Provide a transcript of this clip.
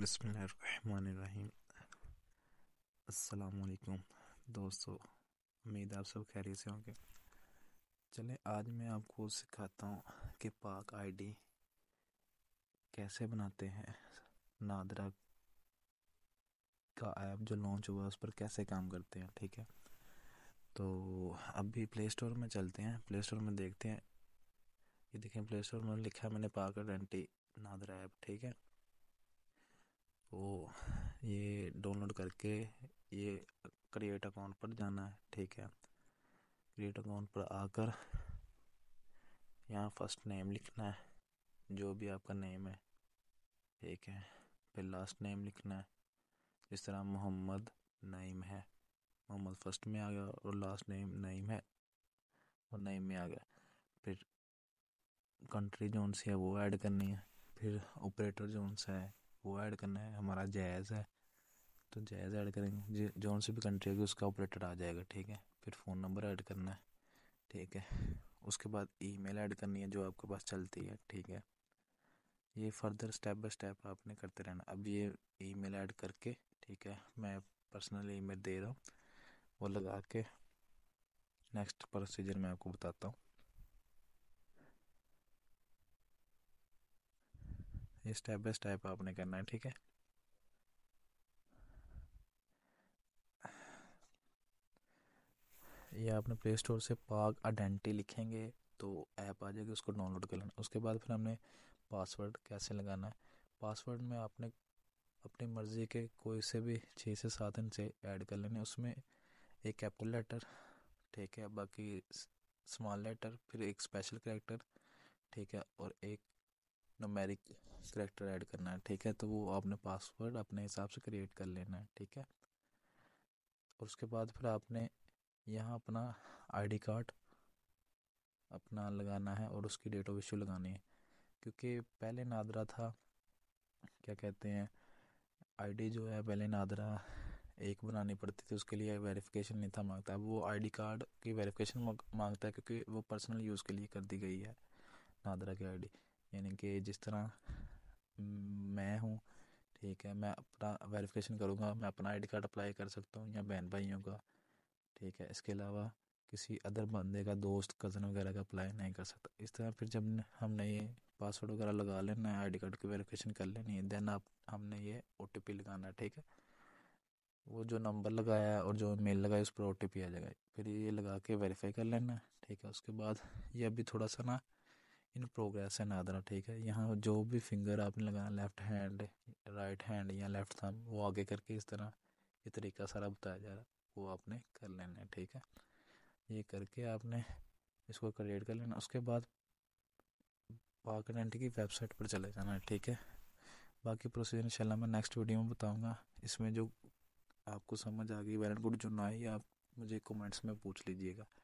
बसमीम असलकुम दोस्तों उम्मीद आप सब खैरी से होंगे चले आज मैं आपको सिखाता हूँ कि पाक आईडी कैसे बनाते हैं नादरा का ऐप जो लॉन्च हुआ उस पर कैसे काम करते हैं ठीक है तो अभी प्ले स्टोर में चलते हैं प्ले स्टोर में देखते हैं ये देखें प्ले स्टोर में लिखा है मैंने पाक आइडेंटी नादरा ऐप ठीक है ये डाउनलोड करके ये क्रिएट अकाउंट पर जाना है ठीक है क्रिएट अकाउंट पर आकर यहाँ फर्स्ट नेम लिखना है जो भी आपका नेम है ठीक है फिर लास्ट नेम लिखना है जिस तरह मोहम्मद नईम है मोहम्मद फर्स्ट में आ गया और लास्ट नेम नईम है और नईम में आ गया फिर कंट्री जोन से है वो ऐड करनी है फिर ऑपरेटर जोन से है वो ऐड करना है हमारा जायज़ है तो जायज़ ऐड करेंगे जौन से भी कंट्री होगी उसका ऑपरेटर आ जाएगा ठीक है फिर फ़ोन नंबर ऐड करना है ठीक है उसके बाद ईमेल ऐड करनी है जो आपके पास चलती है ठीक है ये फर्दर स्टेप बाय स्टेप आपने करते रहना अब ये ईमेल ऐड करके ठीक है मैं पर्सनली ईमेल दे रहा हूँ वो लगा के नेक्स्ट प्रोसीजर मैं आपको बताता हूँ ये स्टेप बाय स्टेप आपने करना है ठीक है ये आपने प्ले स्टोर से पाक आइडेंटी लिखेंगे तो ऐप आ जाएगी उसको डाउनलोड कर लेना उसके बाद फिर हमने पासवर्ड कैसे लगाना है पासवर्ड में आपने अपनी मर्ज़ी के कोई से भी छः से सात इंच से ऐड कर लेने उसमें एक कैपिटल लेटर ठीक है बाकी स्मॉल लेटर फिर एक स्पेशल करेक्टर ठीक है और एक नोमेरिक करेक्टर ऐड करना है ठीक है तो वो आपने पासवर्ड अपने हिसाब से क्रिएट कर लेना है ठीक है और उसके बाद फिर आपने यहाँ अपना आईडी कार्ड अपना लगाना है और उसकी डेट ऑफ इशू लगानी है क्योंकि पहले नादरा था क्या कहते हैं आईडी जो है पहले नादरा एक बनानी पड़ती थी उसके लिए वेरिफिकेशन नहीं था मांगता अब वो आईडी कार्ड की वेरिफिकेशन मांगता है क्योंकि वो पर्सनल यूज़ के लिए कर दी गई है नादरा की आईडी यानी कि जिस तरह मैं हूँ ठीक है मैं अपना वेरिफिकेशन करूँगा मैं अपना आई कार्ड अप्लाई कर सकता हूँ या बहन भाइयों का ठीक है इसके अलावा किसी अदर बंदे का दोस्त कज़न वगैरह का अप्लाई नहीं कर सकता इस तरह फिर जब हमने ये पासवर्ड वगैरह लगा लेना है आई कार्ड की वेरिफिकेशन कर लेनी है देन आप हमने ये ओ लगाना है ठीक है वो जो नंबर लगाया और जो मेल लगाया उस पर ओ आ जाएगा फिर ये लगा के वेरीफाई कर लेना है ठीक है उसके बाद ये अभी थोड़ा सा ना इन प्रोग्रेस है नादना ठीक है यहाँ जो भी फिंगर आपने लगाना लेफ़्ट हैंड राइट हैंड या लेफ़्ट थम वो आगे करके इस तरह ये तरीका सारा बताया जा रहा है वो आपने कर लेना है ठीक है ये करके आपने इसको क्रिएट कर लेना उसके बाद पाक आइडेंटी की वेबसाइट पर चले जाना है ठीक है बाकी प्रोसीजर इंशाल्लाह मैं नेक्स्ट वीडियो में बताऊंगा इसमें जो आपको समझ आ गई वैलेंट गुड जो ना ही आप मुझे कमेंट्स में पूछ लीजिएगा